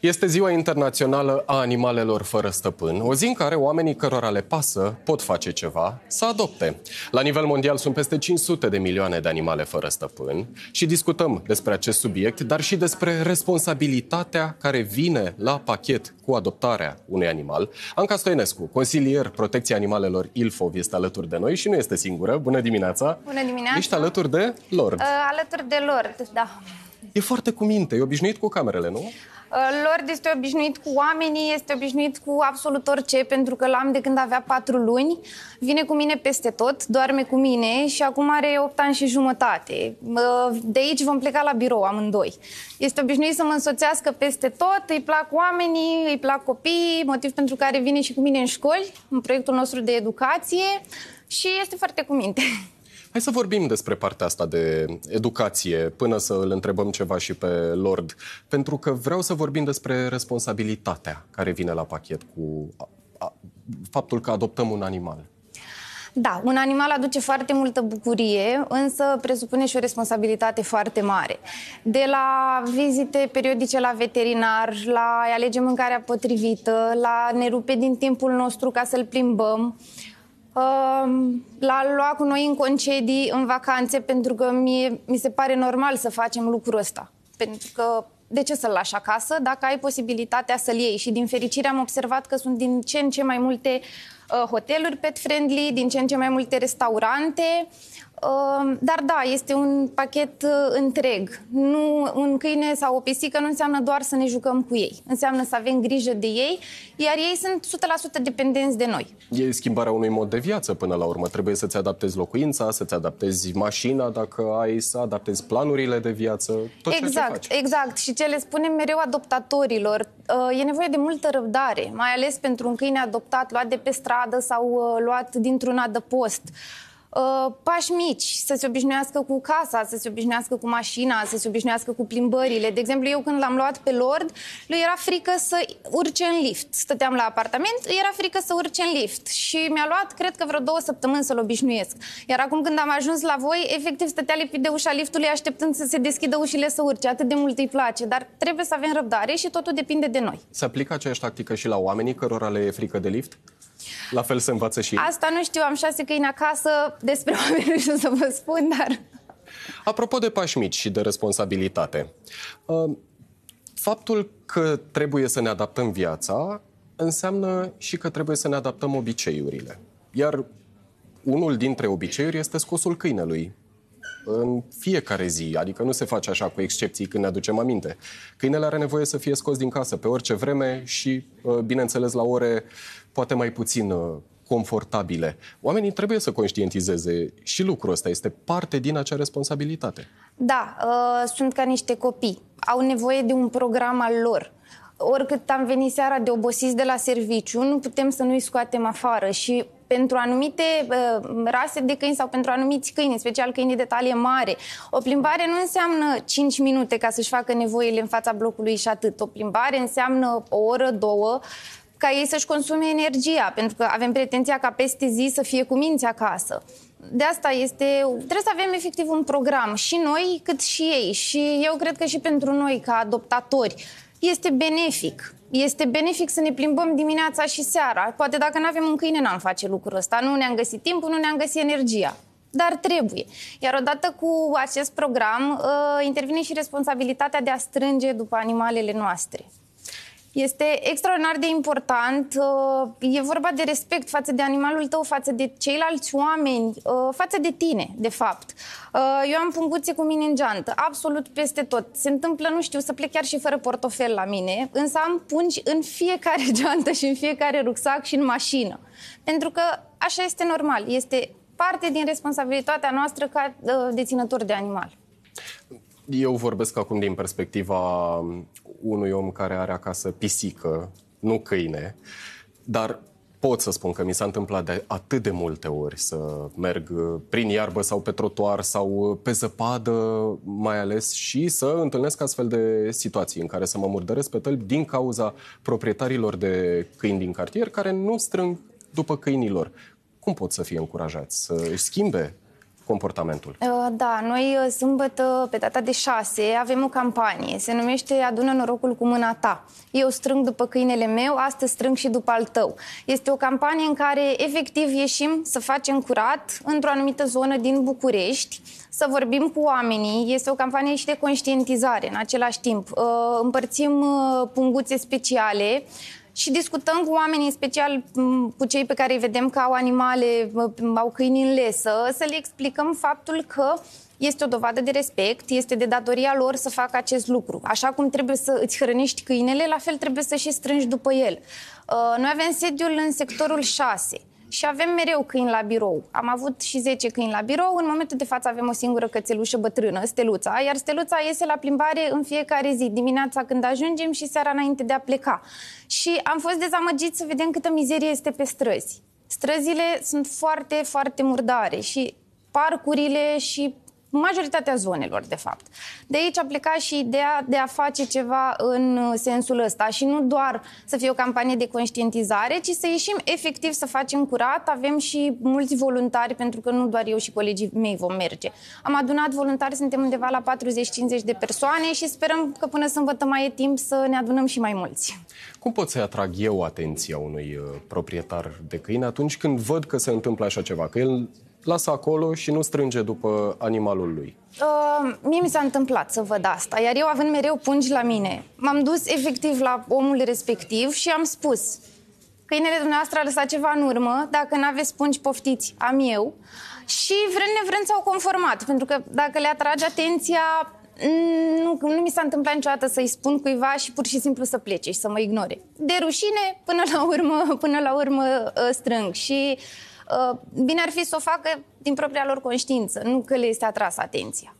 Este ziua internațională a animalelor fără stăpân, o zi în care oamenii cărora le pasă pot face ceva, să adopte. La nivel mondial sunt peste 500 de milioane de animale fără stăpân și discutăm despre acest subiect, dar și despre responsabilitatea care vine la pachet cu adoptarea unui animal. Anca Stoinescu, consilier protecția animalelor Ilfov, este alături de noi și nu este singură. Bună dimineața! Bună dimineața! Ești alături de Lord. Uh, alături de Lord, da. E foarte cu minte, e obișnuit cu camerele, nu? Uh, lor este obișnuit cu oamenii, este obișnuit cu absolut orice, pentru că l-am de când avea patru luni. Vine cu mine peste tot, doarme cu mine și acum are 8 ani și jumătate. Uh, de aici vom pleca la birou amândoi. Este obișnuit să mă însoțească peste tot, îi plac oamenii, îi plac copiii, motiv pentru care vine și cu mine în școli, în proiectul nostru de educație și este foarte cu minte. Hai să vorbim despre partea asta de educație, până să îl întrebăm ceva și pe Lord, pentru că vreau să vorbim despre responsabilitatea care vine la pachet cu faptul că adoptăm un animal. Da, un animal aduce foarte multă bucurie, însă presupune și o responsabilitate foarte mare. De la vizite periodice la veterinar, la alege mâncarea potrivită, la ne rupe din timpul nostru ca să-l plimbăm, uh, l-a luat cu noi în concedii, în vacanțe, pentru că mie, mi se pare normal să facem lucrul ăsta. Pentru că de ce să-l lași acasă dacă ai posibilitatea să-l iei? Și din fericire am observat că sunt din ce în ce mai multe uh, Uh, hoteluri pet-friendly, din ce în ce mai multe restaurante, uh, dar da, este un pachet uh, întreg. Nu un câine sau o pisică nu înseamnă doar să ne jucăm cu ei. Înseamnă să avem grijă de ei, iar ei sunt 100% dependenți de noi. E schimbarea unui mod de viață până la urmă. Trebuie să-ți adaptezi locuința, să-ți adaptezi mașina dacă ai, să adaptezi planurile de viață, tot exact, ce faci. Exact. Și ce le spunem mereu adoptatorilor, e nevoie de multă răbdare, mai ales pentru un câine adoptat, luat de pe stradă, stradă sau uh, luat dintr-un adăpost. Uh, pași mici, să se obișnuiască cu casa, să se obișnuiască cu mașina, să se obișnuiască cu plimbările. De exemplu, eu când l-am luat pe Lord, lui era frică să urce în lift. Stăteam la apartament, era frică să urce în lift și mi-a luat, cred că vreo două săptămâni să-l obișnuiesc. Iar acum când am ajuns la voi, efectiv stătea lipit de ușa liftului așteptând să se deschidă ușile să urce. Atât de mult îi place, dar trebuie să avem răbdare și totul depinde de noi. Se aplică aceeași tactică și la oamenii cărora le e frică de lift? La fel se învață și ei. Asta nu știu, am șase câini acasă, despre oameni nu știu să vă spun, dar... Apropo de pași mici și de responsabilitate, uh, faptul că trebuie să ne adaptăm viața înseamnă și că trebuie să ne adaptăm obiceiurile. Iar unul dintre obiceiuri este scosul câinelui în fiecare zi, adică nu se face așa cu excepții când ne aducem aminte. Câinele are nevoie să fie scos din casă pe orice vreme și, uh, bineînțeles, la ore poate mai puțin uh, confortabile. Oamenii trebuie să conștientizeze și lucrul ăsta. Este parte din acea responsabilitate. Da, uh, sunt ca niște copii. Au nevoie de un program al lor oricât am venit seara de obosiți de la serviciu, nu putem să nu-i scoatem afară și pentru anumite uh, rase de câini sau pentru anumiți câini, în special câinii de talie mare. O plimbare nu înseamnă 5 minute ca să-și facă nevoile în fața blocului și atât. O plimbare înseamnă o oră, două, uh, ca ei să-și consume energia, pentru că avem pretenția ca peste zi să fie cu minți acasă. De asta este, trebuie să avem efectiv un program și noi cât și ei și eu cred că și pentru noi ca adoptatori este benefic. Este benefic să ne plimbăm dimineața și seara. Poate dacă nu avem un câine n-am face lucrul ăsta, nu ne-am găsit timpul, nu ne-am găsit energia dar trebuie. Iar odată cu acest program ă, intervine și responsabilitatea de a strânge după animalele noastre. Este extraordinar de important. Uh, e vorba de respect față de animalul tău, față de ceilalți oameni, uh, față de tine, de fapt. Uh, eu am punguțe cu mine în geantă, absolut peste tot. Se întâmplă, nu știu, să plec chiar și fără portofel la mine, însă am pungi în fiecare geantă și în fiecare rucsac și în mașină. Pentru că așa este normal. Este parte din responsabilitatea noastră ca deținător de animal. Eu vorbesc acum din perspectiva unui om care are acasă pisică, nu câine, dar pot să spun că mi s-a întâmplat de atât de multe ori să merg prin iarbă sau pe trotuar sau pe zăpadă mai ales și să întâlnesc astfel de situații în care să mă murdăresc pe tălbi din cauza proprietarilor de câini din cartier care nu strâng după câinilor. Cum pot să fie încurajați să își schimbe comportamentul? Uh, da, noi uh, sâmbătă, pe data de 6, avem o campanie. Se numește Adună norocul cu mâna ta. Eu strâng după câinele meu, astăzi strâng și după al tău. Este o campanie în care efectiv ieșim să facem curat într-o anumită zonă din București, să vorbim cu oamenii. Este o campanie și de conștientizare în același timp. Uh, împărțim punguțe speciale și discutăm cu oamenii, în special cu cei pe care îi vedem că au animale, au câini în lesă, să le explicăm faptul că este o dovadă de respect, este de datoria lor să facă acest lucru. Așa cum trebuie să îți hrănești câinele, la fel trebuie să și strângi după el. Uh, noi avem sediul în sectorul 6 și avem mereu câini la birou. Am avut și 10 câini la birou, în momentul de față avem o singură cățelușă bătrână, Steluța, iar Steluța iese la plimbare în fiecare zi, dimineața când ajungem și seara înainte de a pleca. Și am fost dezamăgiți să vedem câtă mizerie este pe străzi. Străzile sunt foarte, foarte murdare și parcurile și majoritatea zonelor, de fapt. De aici a plecat și ideea de a face ceva în sensul ăsta și nu doar să fie o campanie de conștientizare, ci să ieșim efectiv să facem curat. Avem și mulți voluntari, pentru că nu doar eu și colegii mei vom merge. Am adunat voluntari, suntem undeva la 40-50 de persoane și sperăm că până sâmbătă mai e timp să ne adunăm și mai mulți. Cum pot să atrag eu atenția unui uh, proprietar de câine atunci când văd că se întâmplă așa ceva? Că el lasă acolo și nu strânge după animalul lui. Uh, mie mi s-a întâmplat să văd asta, iar eu având mereu pungi la mine, m-am dus efectiv la omul respectiv și am spus câinele dumneavoastră a lăsat ceva în urmă, dacă nu aveți pungi poftiți, am eu. Și vrând nevrând s-au conformat, pentru că dacă le atrage atenția, nu, nu mi s-a întâmplat niciodată să-i spun cuiva și pur și simplu să plece și să mă ignore. De rușine, până la urmă, până la urmă uh, strâng. Și uh, Uh, bine ar fi să o facă din propria lor conștiință, nu că le este atras atenția.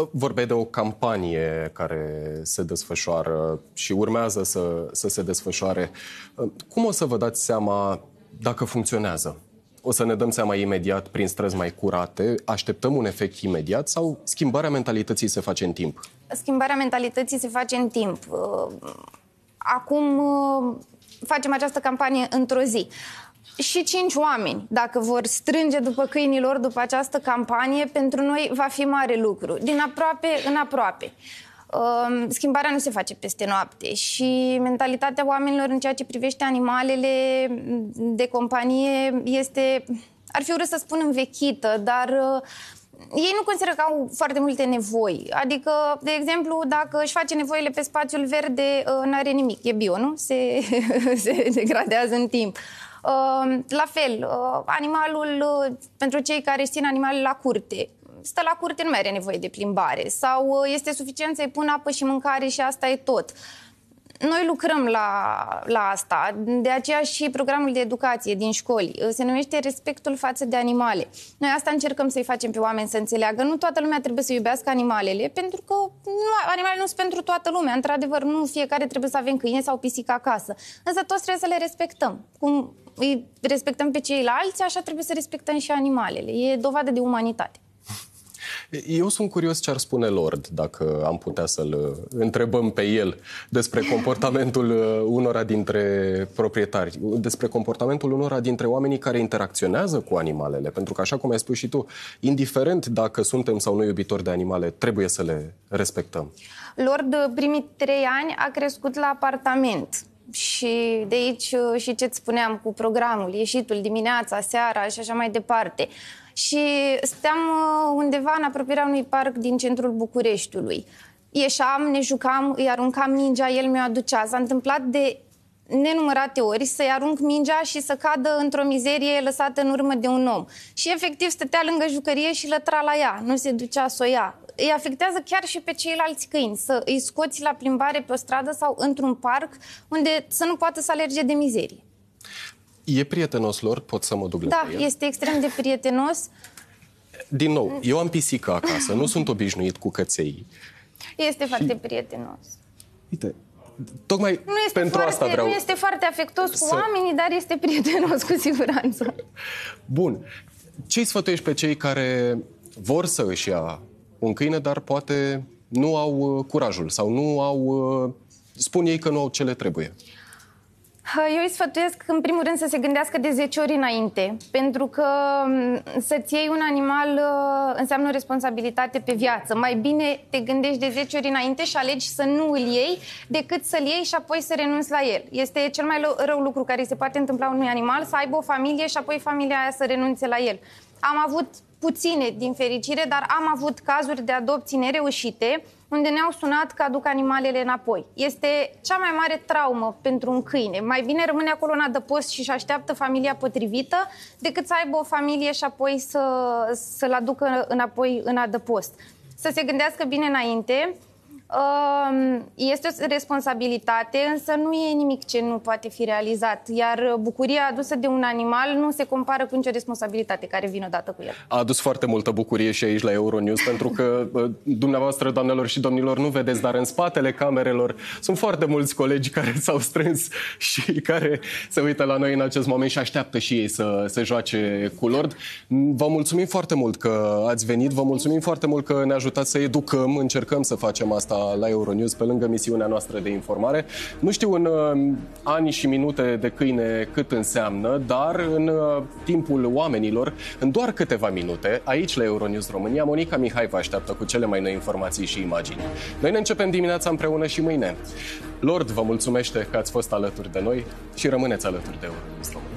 Uh, vorbeai de o campanie care se desfășoară și urmează să, să se desfășoare. Uh, cum o să vă dați seama dacă funcționează? O să ne dăm seama imediat prin străzi mai curate? Așteptăm un efect imediat sau schimbarea mentalității se face în timp? Schimbarea mentalității se face în timp. Acum facem această campanie într-o zi și cinci oameni, dacă vor strânge după câinilor după această campanie, pentru noi va fi mare lucru, din aproape în aproape. Um, schimbarea nu se face peste noapte și mentalitatea oamenilor în ceea ce privește animalele de companie este, ar fi urât să spun învechită, dar uh, ei nu consideră că au foarte multe nevoi. Adică, de exemplu, dacă își face nevoile pe spațiul verde, uh, nu are nimic, e bio, nu? Se, se degradează în timp. Ehm, la fel, uh, animalul, uh, pentru cei care țin animalele la curte, stă la curte, nu mai are nevoie de plimbare. Sau uh, este suficient să-i pun apă și mâncare și asta e tot. Noi lucrăm la, la asta, de aceea și programul de educație din școli se numește Respectul față de animale. Noi asta încercăm să-i facem pe oameni să înțeleagă. Nu toată lumea trebuie să iubească animalele, pentru că nu animale nu sunt pentru toată lumea. Într-adevăr, nu fiecare trebuie să avem câine sau pisică acasă. Însă toți trebuie să le respectăm. Cum îi respectăm pe ceilalți, așa trebuie să respectăm și animalele. E dovadă de umanitate. Eu sunt curios ce ar spune Lord, dacă am putea să-l uh, întrebăm pe el despre comportamentul uh, unora dintre proprietari, despre comportamentul unora dintre oamenii care interacționează cu animalele. Pentru că, așa cum ai spus și tu, indiferent dacă suntem sau nu iubitori de animale, trebuie să le respectăm. Lord, primii trei ani a crescut la apartament. Și de aici uh, și ce-ți spuneam cu programul, ieșitul dimineața, seara și așa mai departe și steam uh, undeva în apropierea unui parc din centrul Bucureștiului. Ieșam, ne jucam, îi aruncam mingea, el mi-o aducea. S-a întâmplat de nenumărate ori să-i arunc mingea și să cadă într-o mizerie lăsată în urmă de un om. Și efectiv stătea lângă jucărie și lătra la ea, nu se ducea să o ia. Îi afectează chiar și pe ceilalți câini, să îi scoți la plimbare pe o stradă sau într-un parc unde să nu poată să alerge de mizerie e prietenos lor, pot să mă duc da, la este extrem de prietenos. Din nou, eu am pisică acasă, nu sunt obișnuit cu căței. Este și... foarte prietenos. Uite, tocmai nu este pentru foarte, asta vreau... Nu este foarte afectos să... cu oamenii, dar este prietenos cu siguranță. Bun. Ce-i sfătuiești pe cei care vor să își ia un câine, dar poate nu au uh, curajul sau nu au... Uh, spun ei că nu au ce le trebuie. Eu îi sfătuiesc, în primul rând, să se gândească de 10 ori înainte, pentru că să-ți iei un animal ă, înseamnă o responsabilitate pe viață. Mai bine te gândești de 10 ori înainte și alegi să nu îl iei, decât să-l iei și apoi să renunți la el. Este cel mai rău lucru care se poate întâmpla unui animal, să aibă o familie și apoi familia aia să renunțe la el. Am avut puține, din fericire, dar am avut cazuri de adopții nereușite, unde ne-au sunat că aduc animalele înapoi. Este cea mai mare traumă pentru un câine. Mai bine rămâne acolo în adăpost și și așteaptă familia potrivită decât să aibă o familie și apoi să, să-l aducă înapoi în adăpost. Să se gândească bine înainte, este o responsabilitate, însă nu e nimic ce nu poate fi realizat, iar bucuria adusă de un animal nu se compară cu nicio responsabilitate care vine odată cu el. A adus foarte multă bucurie și aici la Euronews, pentru că dumneavoastră, doamnelor și domnilor, nu vedeți, dar în spatele camerelor sunt foarte mulți colegi care s-au strâns și care se uită la noi în acest moment și așteaptă și ei să se joace cu Lord. Vă mulțumim foarte mult că ați venit, vă mulțumim foarte mult că ne ajutați să educăm, încercăm să facem asta la, Euronews, pe lângă misiunea noastră de informare. Nu știu în um, ani și minute de câine cât înseamnă, dar în uh, timpul oamenilor, în doar câteva minute, aici la Euronews România, Monica Mihai vă așteaptă cu cele mai noi informații și imagini. Noi ne începem dimineața împreună și mâine. Lord vă mulțumește că ați fost alături de noi și rămâneți alături de Euronews România.